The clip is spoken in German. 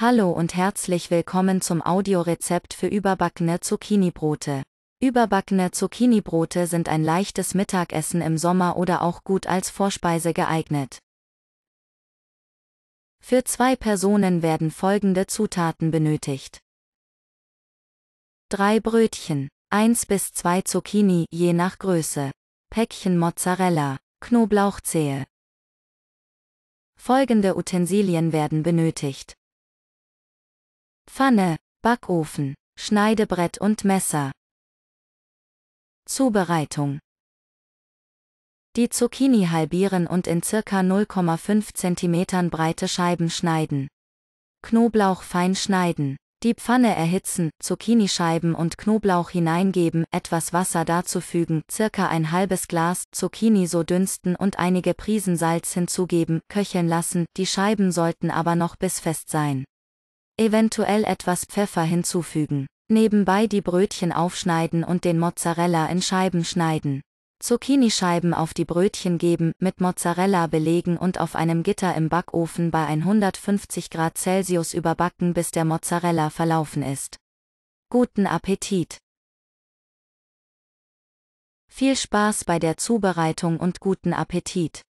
Hallo und herzlich willkommen zum Audiorezept für überbackene Zucchini-Brote. Überbackene Zucchini-Brote sind ein leichtes Mittagessen im Sommer oder auch gut als Vorspeise geeignet. Für zwei Personen werden folgende Zutaten benötigt. drei Brötchen, eins bis zwei Zucchini je nach Größe, Päckchen Mozzarella, Knoblauchzehe. Folgende Utensilien werden benötigt. Pfanne, Backofen, Schneidebrett und Messer. Zubereitung. Die Zucchini halbieren und in circa 0,5 cm breite Scheiben schneiden. Knoblauch fein schneiden. Die Pfanne erhitzen, Zucchinischeiben und Knoblauch hineingeben, etwas Wasser dazufügen, circa ein halbes Glas Zucchini so dünsten und einige Prisen Salz hinzugeben, köcheln lassen, die Scheiben sollten aber noch bissfest sein. Eventuell etwas Pfeffer hinzufügen. Nebenbei die Brötchen aufschneiden und den Mozzarella in Scheiben schneiden. Zucchinischeiben auf die Brötchen geben, mit Mozzarella belegen und auf einem Gitter im Backofen bei 150 Grad Celsius überbacken, bis der Mozzarella verlaufen ist. Guten Appetit! Viel Spaß bei der Zubereitung und guten Appetit!